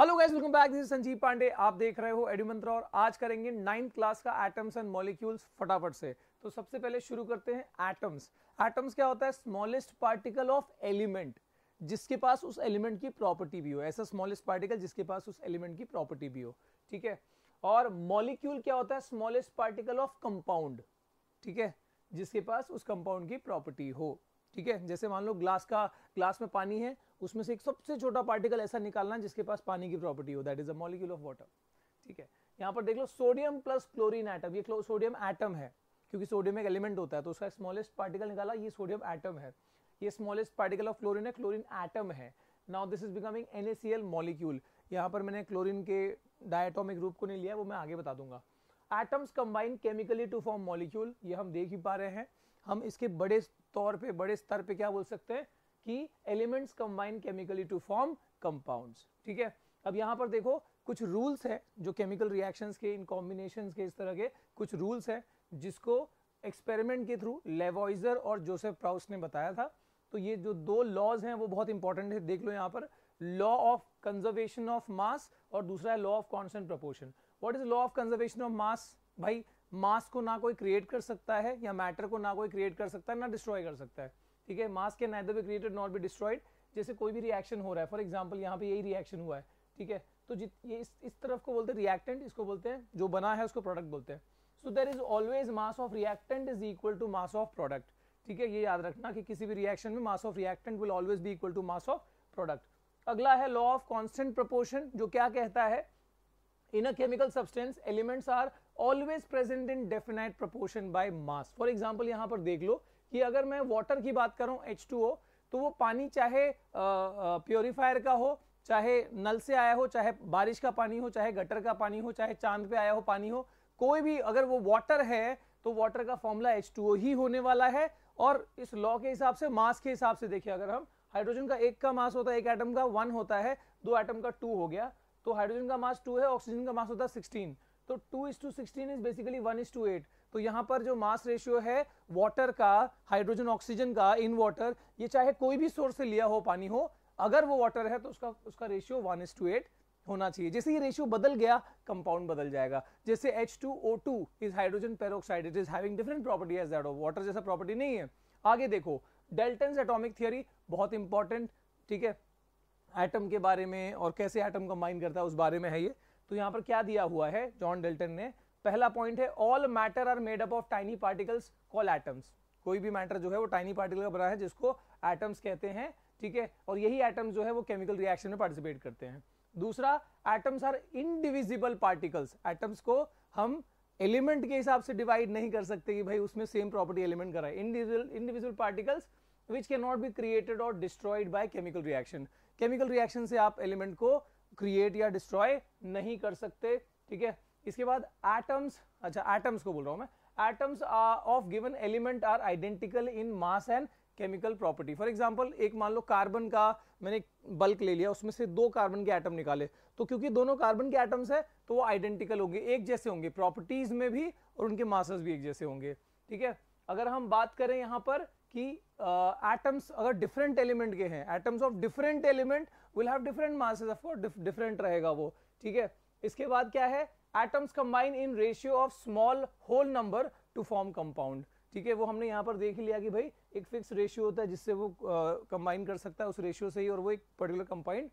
hello guys welcome back this Sanjeev Pandey आप देख रहे हो एडू मंत्रा और आज करेंगे नाइन्थ क्लास का एटम्स एंड मॉलिक्यूल्स फटाफट से तो सबसे पहले शुरू करते हैं एटम्स एटम्स क्या होता है स्मॉलेस्ट पार्टिकल ऑफ एलिमेंट जिसके पास उस एलिमेंट की प्रॉपर्टी भी हो ऐसा स्मॉलेस्ट पार्टिकल जिसके पास उस एलिमेंट की प्रॉपर्टी भी हो ठीक है और मॉलिक्यूल क्या होता है स्मॉलेस्ट पार्टिकल ऑफ कंपाउंड ठीक है जिसके पास उस कंपाउंड की प्रॉपर्टी हो ठीक है जैसे मान लो ग्लास का ग्लास में पानी है उसमें से एक सबसे छोटा पार्टिकल ऐसा निकालना जिसके पास पानी की प्रॉपर्टी हो that is a molecule of water ठीक है यहाँ पर देख लो सोडियम प्लस क्लोरीन एटम ये सोडियम एटम है क्योंकि सोडियम एक एलिमेंट होता है तो उसका स्मॉलेस्ट पार्टिकल निकाला ये सोडियम एटम है ये स्मॉलेस्ट पार्टिकल ऑफ क्लोरीन है क्लोरीन एटम है now this is becoming an molecule यहाँ पर मैंने क्लोरीन के डायटोमिक रूप को नहीं लिया वो मैं आगे बता दूंगा atoms combine chemically to form molecule ये हम देख ही पा रहे हैं हम इसके बड़े तौर पे बड़े स्तर पे क्या बोल सकते हैं कि elements combine chemically to form compounds ठीक है अब यहाँ पर देखो कुछ रूल्स है जो केमिकल रिएक्शंस के इन कॉम्बिनेशन के इस तरह के कुछ रूल्स है जिसको एक्सपेरिमेंट के थ्रू लेवॉइजर और जोसेफ प्राउस ने बताया था तो ये जो दो लॉज हैं वो बहुत इंपॉर्टेंट है देख लो यहाँ पर law of conservation of mass और दूसरा है law of constant proportion what is law of conservation of mass भाई मास को ना कोई क्रिएट कर सकता है या मैटर को ना कोई क्रिएट कर सकता है ना डिस्ट्रॉय कर सकता है ठीक है मास के नाइदर भी क्रिएटेड नॉट बी डिस्ट्रॉयड जैसे कोई भी रिएक्शन हो रहा है फॉर एग्जाम्पल यहाँ पे यही रिएक्शन हुआ है ठीक है तो जित ये इस इस तरफ को बोलते हैं रिएक्टेंट इसको बोलते हैं जो बना है उसको प्रोडक्ट बोलते हैं so there is always mass of reactant is equal to mass of product ठीक है ये याद रखना कि किसी भी रिएक्शन में mass of reactant will always be equal to mass of product अगला है लॉ ऑफ कॉन्स्टेंट प्रपोर्शन जो क्या कहता है in a chemical substance elements are always present in definite proportion by mass for example यहां पर देख लो कि अगर मैं वाटर की बात करूं ओ तो वो पानी चाहे प्योरीफायर का हो चाहे नल से आया हो चाहे बारिश का पानी हो चाहे गटर का पानी हो चाहे चांद पे आया हो पानी हो कोई भी अगर वो वाटर है तो वाटर का फॉर्मूला एच ही होने वाला है और इस लॉ के हिसाब से मास के हिसाब से देखिए अगर हम हाइड्रोजन का एक का मास होता है एक एटम का वन होता है दो एटम का टू हो गया तो हाइड्रोजन का मास टू है ऑक्सीजन का मास होता है सिक्सटीन तो two is to sixteen is basically one is to eight तो यहाँ पर जो मास रेशियो है वाटर का हाइड्रोजन ऑक्सीजन का इन वाटर ये चाहे कोई भी सोर्स से लिया हो पानी हो अगर वो वाटर है तो उसका उसका ratio one is to eight होना चाहिए जैसे ये रेशियो बदल गया कंपाउंड बदल जाएगा जैसे H two O two is hydrogen peroxide it is having different property as that of water जैसा प्रॉपर्टी नहीं है आगे देखो डेल्टन एटोमिक थियोरी बहुत इंपॉर्टेंट ठीक है एटम के बारे में और कैसे एटम कंबाइन करता है उस बारे में है ये तो यहाँ पर क्या दिया हुआ है जॉन डेल्टन ने पहला पॉइंट है all matter are made up of tiny particles call atoms कोई भी मैटर जो है वो टाइनी पार्टिकल का बना है जिसको एटम्स कहते हैं ठीक है और यही एटम्स जो है वो केमिकल रिएक्शन में पार्टिसिपेट करते हैं दूसरा atoms are indivisible particles atoms को हम एलिमेंट के हिसाब से डिवाइड नहीं कर सकते कि भाई उसमें सेम प्रॉपर्टी एलिमेंट रहा है individual individual particles which can not be created और destroyed by chemical reaction chemical reaction से आप एलिमेंट को क्रिएट या डिस्ट्रॉय नहीं कर सकते ठीक है इसके बाद एटम्स अच्छा एटम्स को बोल रहा हूँ मैं atoms of given element are identical in mass and chemical property for example एक मान लो कार्बन का मैंने बल्क ले लिया उसमें से दो कार्बन के एटम निकाले तो क्योंकि दोनों कार्बन के एटम्स है तो वो आइडेंटिकल होंगे एक जैसे होंगे प्रॉपर्टीज में भी और उनके मासेस भी एक जैसे होंगे ठीक है अगर हम बात करें यहाँ पर कि एटम्स uh, अगर डिफरेंट एलिमेंट के हैं atoms of different element will have different masses of different रहेगा वो ठीक है इसके बाद क्या है atoms combine in ratio of small whole number to form compound ठीक है वो हमने यहाँ पर देख लिया कि भाई एक फिक्स रेशियो होता है जिससे वो कंबाइन uh, कर सकता है उस रेशियो से ही और वो एक पर्टिकुलर कंपाइंड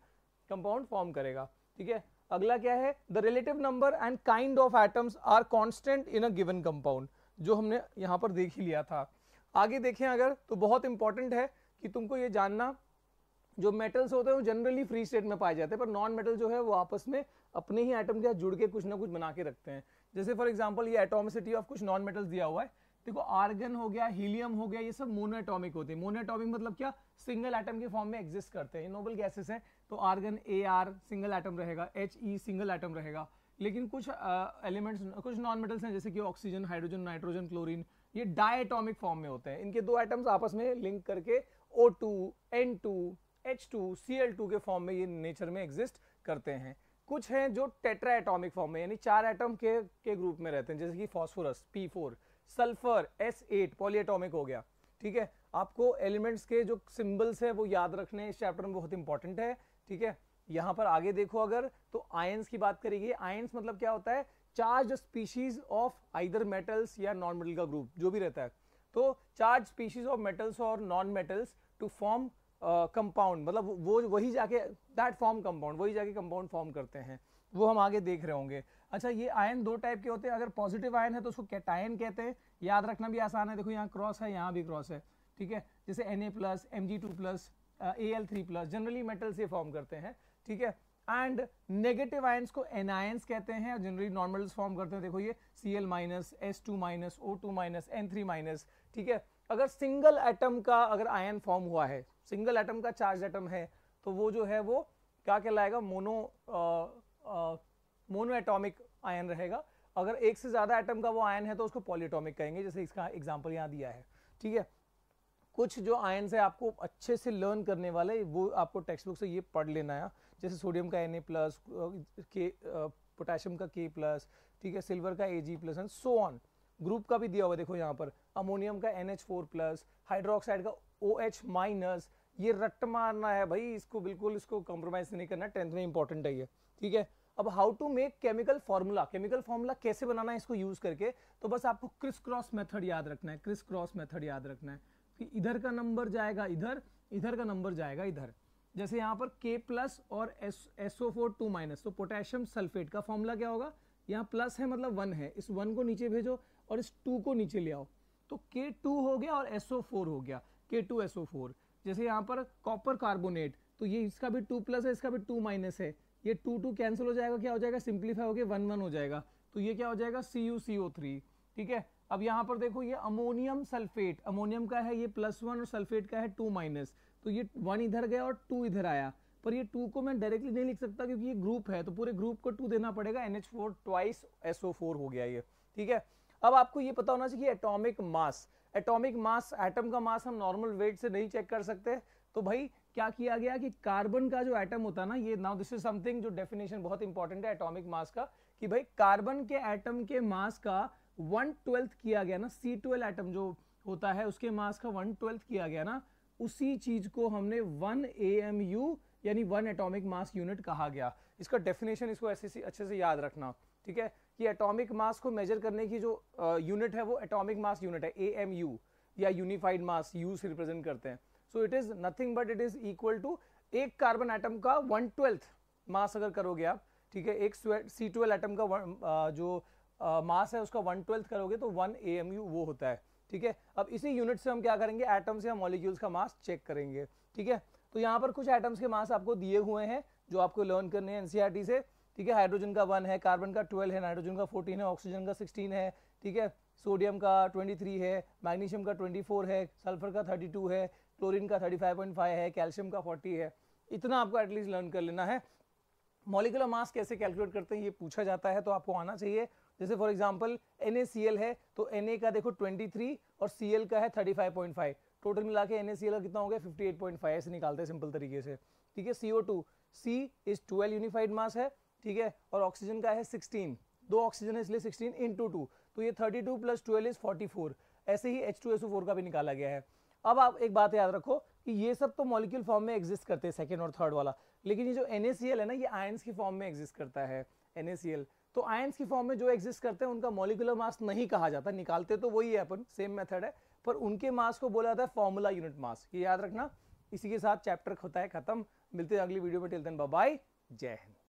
कंपाउंड फॉर्म करेगा ठीक है अगला क्या है the relative number and kind of atoms are constant in a given compound जो हमने यहाँ पर देख ही लिया था आगे देखें अगर तो बहुत इंपॉर्टेंट है कि तुमको ये जानना जो मेटल्स होते हैं वो जनरली फ्री स्टेट में पाए जाते हैं पर नॉन मेटल जो है वो आपस में अपने ही आइटम के साथ जुड़ के कुछ ना कुछ बना के रखते हैं जैसे फॉर एग्जाम्पल ये एटोमिसिटी ऑफ कुछ नॉन मेटल्स दिया हुआ है देखो आर्गन हो गया हीलियम हो गया ये सब मोनोटॉमिक होते हैं मोनोटॉमिक मतलब क्या सिंगल एटम के फॉर्म में एग्जिस्ट करते हैं नोबल गैसेस हैं तो argon A R single atom रहेगा एच ई सिंगल एटम रहेगा लेकिन कुछ एलिमेंट्स कुछ नॉन मेटल्स हैं जैसे कि ऑक्सीजन हाइड्रोजन नाइट्रोजन क्लोरीन ये डायटॉमिक फॉर्म में होते हैं इनके दो आइटम्स आपस में लिंक करके O2, N2, H two C L two के फॉर्म में ये नेचर में एग्जिस्ट करते हैं कुछ हैं जो टेट्रा एटॉमिक फॉर्म में यानी चार एटम के के ग्रुप में रहते हैं जैसे कि phosphorus P4 four sulphur S eight polyatomic हो गया ठीक है आपको एलिमेंट्स के जो सिंबल्स हैं वो याद रखने इस चैप्टर में बहुत इंपॉर्टेंट है ठीक है यहाँ पर आगे देखो अगर तो आयन्स की बात करेगी आयन्स मतलब क्या होता है charge species of either metals या नॉन मेटल का ग्रुप जो भी रहता है तो चार्ज स्पीशीज ऑफ मेटल्स और non metals to form compound मतलब वो वही जाके दैट फॉर्म कंपाउंड वही जाके कंपाउंड फॉर्म करते हैं वो हम आगे देख रहे होंगे अच्छा ये आयन दो टाइप के होते हैं अगर पॉजिटिव आयन है तो उसको कैटायन कहते हैं याद रखना भी आसान है देखो यहाँ क्रॉस है यहाँ भी क्रॉस है ठीक है जैसे N A plus M G two plus A L three plus generally metal से फॉर्म करते हैं ठीक है एंड नेगेटिव आयन्स को एनायंस कहते हैं जनरली नॉर्मल्स फॉर्म करते हैं देखो ये C L minus S two minus O two minus N three minus ठीक है अगर सिंगल एटम का अगर आयन फॉर्म हुआ है सिंगल एटम का चार्ज एटम है तो वो जो है वो क्या कहलाएगा मोनो मोनो एटॉमिक आयन रहेगा अगर एक से ज़्यादा एटम का वो आयन है तो उसको पॉलीटॉमिक कहेंगे जैसे इसका एग्जाम्पल यहाँ दिया है ठीक है कुछ जो आयन है आपको अच्छे से लर्न करने वाले वो आपको टेक्स्ट बुक से ये पढ़ लेना है जैसे सोडियम का एन ए प्लस के पोटेशियम का के प्लस ठीक है सिल्वर का A G plus and so on group का भी दिया हुआ देखो यहाँ पर अमोनियम का N H four plus hydroxide का ओ एच माइनस ये रट मारना है भाई इसको बिल्कुल इसको कॉम्प्रोमाइज नहीं करना टेंथ में इंपॉर्टेंट है ये ठीक है अब how to make chemical formula chemical formula कैसे बनाना है इसको यूज करके तो बस आपको क्रिस क्रॉस मेथड याद रखना है क्रिस क्रॉस मेथड याद रखना है कि इधर का नंबर जाएगा इधर इधर का नंबर जाएगा इधर जैसे यहाँ पर के प्लस और S S four two minus तो पोटेशियम सल्फेट का फॉर्मूला क्या होगा यहाँ प्लस है मतलब वन है इस वन को नीचे भेजो और इस टू को नीचे ले आओ तो के टू हो गया और एसओ फोर हो गया के टू एसओ फोर जैसे यहाँ पर कॉपर कार्बोनेट तो ये इसका भी टू प्लस है इसका भी टू माइनस है ये टू टू कैंसिल हो जाएगा क्या हो जाएगा सिंप्लीफाई होकर वन वन हो जाएगा तो ये क्या हो जाएगा सी यू सी ओ थ्री ठीक है अब यहाँ पर देखो ये अमोनियम सल्फेट अमोनियम का है ये प्लस वन और सल्फेट का है टू माइनस तो ये वन इधर गया और टू इधर आया पर ये टू को मैं डायरेक्टली नहीं लिख सकता क्योंकि ये ग्रुप है तो पूरे ग्रुप को टू देना पड़ेगा N H four twice S O four हो गया ये ठीक है अब आपको ये पता होना चाहिए atomic mass atomic mass atom का मास हम नॉर्मल वेट से नहीं चेक कर सकते तो भाई क्या किया गया कि कार्बन का जो एटम होता है ना ये नाउ दिस इज समथिंग जो डेफिनेशन बहुत इंपॉर्टेंट है एटॉमिक मास का कि भाई कार्बन के एटम के मास का वन ट्वेल्थ किया गया ना सी ट्वेल्व एटम जो होता है उसके मास का वन ट्वेल्थ किया गया ना उसी चीज को हमने वन ए एम यू यानी वन एटॉमिक मास यूनिट कहा गया इसका डेफिनेशन इसको ऐसे अच्छे से याद रखना ठीक है कि एटॉमिक मास को मेजर करने की जो यूनिट है वो एटॉमिक मास यूनिट है ए एम यू या यूनिफाइड मास यू से रिप्रेजेंट करते हैं so it is nothing but it is equal to एक कार्बन एटम का वन ट्वेल्थ मास अगर करोगे आप ठीक है एक सी ट्वेल्व एटम का वन, आ, जो आ, मास है उसका वन ट्वेल्थ करोगे तो वन ए एम यू वो होता है ठीक है अब इसी यूनिट से हम क्या करेंगे एटम्स या मॉलिक्यूल्स का मास चेक करेंगे ठीक है तो यहाँ पर कुछ एटम्स के मास आपको दिए हुए हैं जो आपको लर्न करने हैं एनसीईआरटी e से ठीक है हाइड्रोजन का वन है कार्बन का ट्वेल्व है नाइट्रोजन का फोर्टीन है ऑक्सीजन का सिक्सटीन है ठीक है सोडियम का ट्वेंटी थ्री है मैग्नीशियम का ट्वेंटी फोर है सल्फर का थर्टी टू है क्लोरिन का थर्टी फाइव पॉइंट फाइव है कैल्शियम का फोर्टी है इतना आपको एटलीस्ट लर्न कर लेना है मॉलिकुलर मास कैसे कैलकुलेट करते हैं ये पूछा जाता है तो आपको आना चाहिए जैसे फॉर एग्जाम्पल एन है तो एन का देखो ट्वेंटी और सी का है थर्टी टोटल मिला के एन का कितना हो गया फाइव ऐसे निकालते हैं सिंपल तरीके से ठीक है C O two C is twelve unified mass है ठीक है और ऑक्सीजन का है सिक्सटीन दो ऑक्सीजन है इसलिए सिक्सटीन इन टू टू तो ये thirty two plus twelve is forty four ऐसे ही एच टू एस फोर का भी निकाला गया है अब आप एक बात याद रखो कि ये सब तो मॉलिक्यूल फॉर्म में एग्जिस्ट करते हैं सेकेंड और थर्ड वाला लेकिन ये जो एन है ना ये आयन्स की फॉर्म में एग्जिस्ट करता है एन तो आयन्स की फॉर्म में जो एग्जिस्ट करते हैं उनका मॉलिकुलर मास नहीं कहा जाता निकालते तो वही है अपन सेम मेथड है पर उनके मास को बोला जाता है फॉर्मूला यूनिट मास ये याद रखना इसी के साथ चैप्टर होता है खत्म मिलते हैं अगली वीडियो में टिल देन बाय जय हिंद